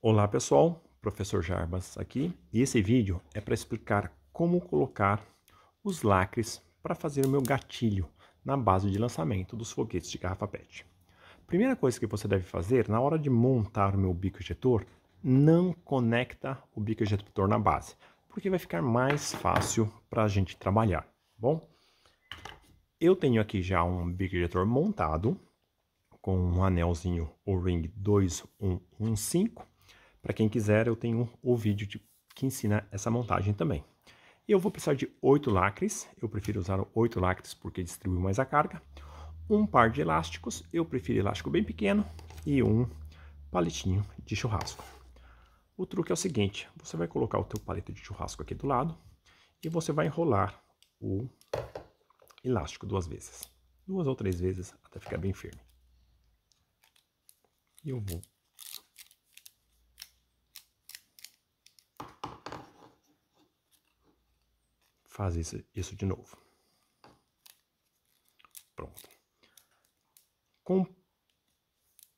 Olá pessoal, professor Jarbas aqui e esse vídeo é para explicar como colocar os lacres para fazer o meu gatilho na base de lançamento dos foguetes de garrafa PET. Primeira coisa que você deve fazer na hora de montar o meu bico ejetor, não conecta o bico ejetor na base, porque vai ficar mais fácil para a gente trabalhar, tá bom? Eu tenho aqui já um bico ejetor montado com um anelzinho O-Ring 2115 para quem quiser, eu tenho o vídeo de, que ensina essa montagem também. Eu vou precisar de 8 lacres, eu prefiro usar 8 lacres porque distribui mais a carga. Um par de elásticos, eu prefiro elástico bem pequeno. E um palitinho de churrasco. O truque é o seguinte, você vai colocar o teu palito de churrasco aqui do lado e você vai enrolar o elástico duas vezes. Duas ou três vezes até ficar bem firme. E eu vou faz isso, isso de novo. Pronto. Com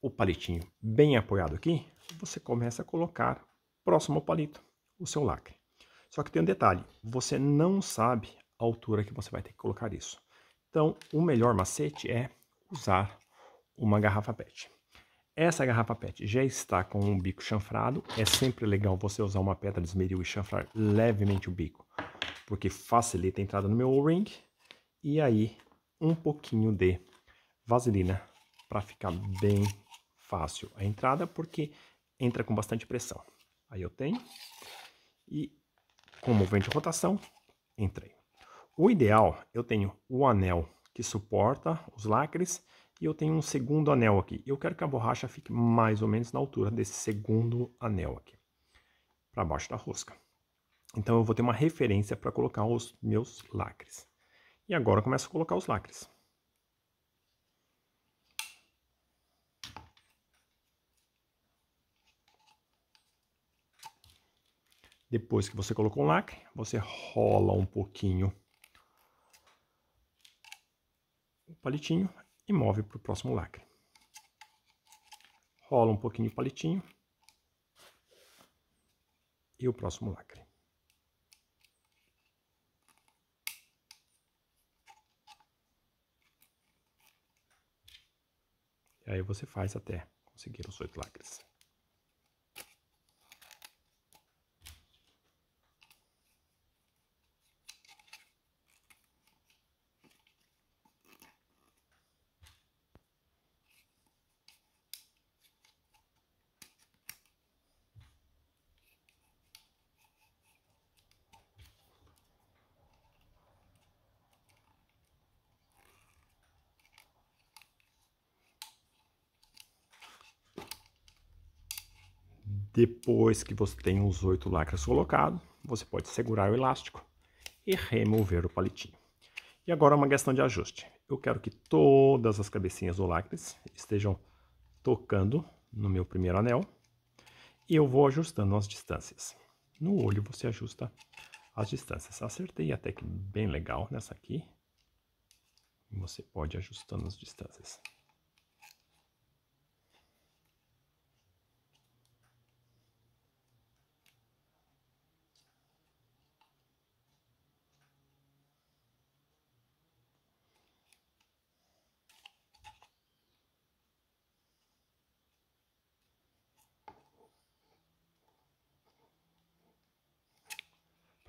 o palitinho bem apoiado aqui, você começa a colocar próximo ao palito o seu lacre. Só que tem um detalhe, você não sabe a altura que você vai ter que colocar isso. Então, o melhor macete é usar uma garrafa PET. Essa garrafa PET já está com o bico chanfrado, é sempre legal você usar uma pedra de esmeril e chanfrar levemente o bico porque facilita a entrada no meu O-ring. E aí, um pouquinho de vaselina para ficar bem fácil a entrada, porque entra com bastante pressão. Aí eu tenho. E com o movimento de rotação, entrei. O ideal, eu tenho o anel que suporta os lacres e eu tenho um segundo anel aqui. Eu quero que a borracha fique mais ou menos na altura desse segundo anel aqui, para baixo da rosca. Então eu vou ter uma referência para colocar os meus lacres. E agora eu começo a colocar os lacres. Depois que você colocou um lacre, você rola um pouquinho o palitinho e move para o próximo lacre. Rola um pouquinho o palitinho e o próximo lacre. Aí você faz até conseguir os oito lacres. Depois que você tem os oito lacres colocados, você pode segurar o elástico e remover o palitinho. E agora uma questão de ajuste. Eu quero que todas as cabecinhas do lacres estejam tocando no meu primeiro anel e eu vou ajustando as distâncias. No olho você ajusta as distâncias. Acertei até que bem legal nessa aqui. Você pode ajustando as distâncias.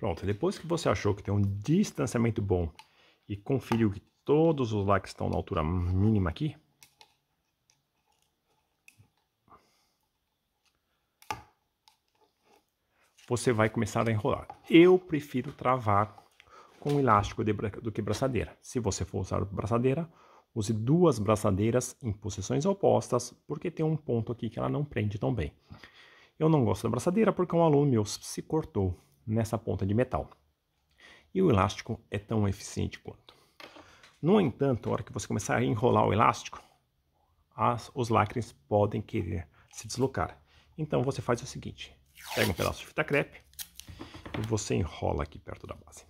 Pronto, depois que você achou que tem um distanciamento bom e conferiu que todos os que estão na altura mínima aqui, você vai começar a enrolar. Eu prefiro travar com o elástico de, do que braçadeira. Se você for usar braçadeira, use duas braçadeiras em posições opostas, porque tem um ponto aqui que ela não prende tão bem. Eu não gosto da braçadeira porque um aluno meu se cortou nessa ponta de metal. E o elástico é tão eficiente quanto. No entanto, a hora que você começar a enrolar o elástico, as, os lacres podem querer se deslocar. Então você faz o seguinte, pega um pedaço de fita crepe e você enrola aqui perto da base.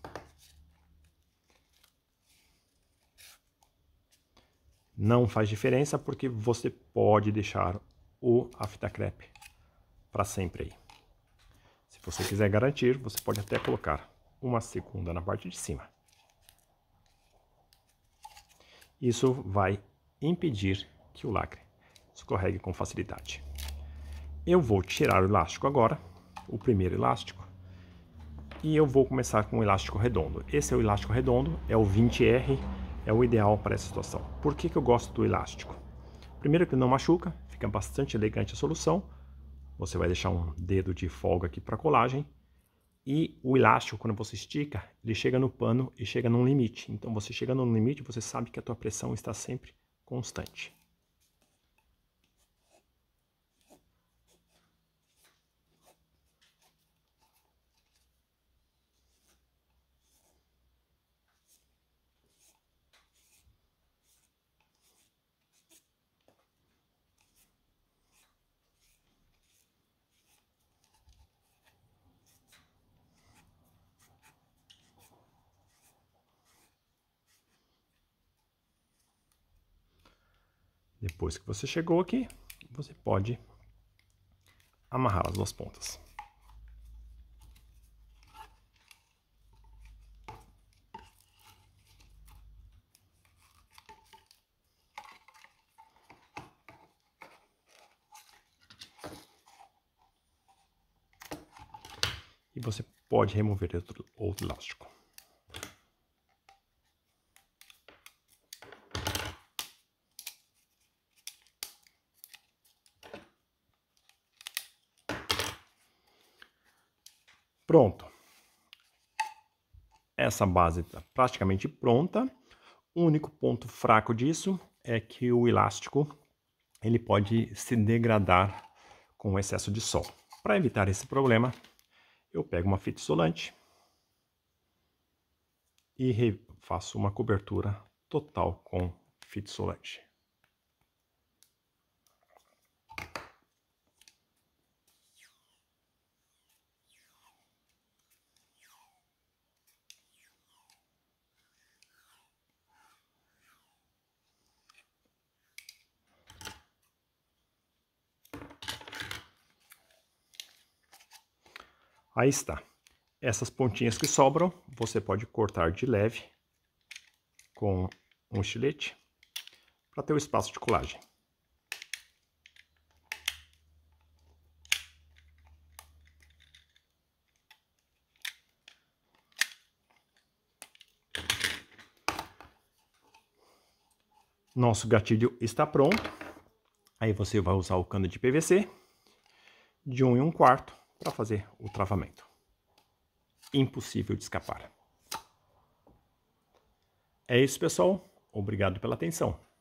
Não faz diferença porque você pode deixar o, a fita crepe para sempre aí. Se você quiser garantir, você pode até colocar uma segunda na parte de cima. Isso vai impedir que o lacre escorregue com facilidade. Eu vou tirar o elástico agora, o primeiro elástico, e eu vou começar com o elástico redondo. Esse é o elástico redondo, é o 20R, é o ideal para essa situação. Por que, que eu gosto do elástico? Primeiro que não machuca, fica bastante elegante a solução, você vai deixar um dedo de folga aqui para colagem. E o elástico, quando você estica, ele chega no pano e chega num limite. Então, você chegando no limite, você sabe que a tua pressão está sempre constante. Depois que você chegou aqui, você pode amarrar as duas pontas. E você pode remover outro, outro elástico. Pronto. Essa base está praticamente pronta. O único ponto fraco disso é que o elástico ele pode se degradar com o excesso de sol. Para evitar esse problema, eu pego uma fita isolante e faço uma cobertura total com fita isolante. Aí está. Essas pontinhas que sobram, você pode cortar de leve com um estilete para ter o espaço de colagem. Nosso gatilho está pronto. Aí você vai usar o cano de PVC de 1 um e 1 um quarto para fazer o travamento. Impossível de escapar. É isso, pessoal. Obrigado pela atenção.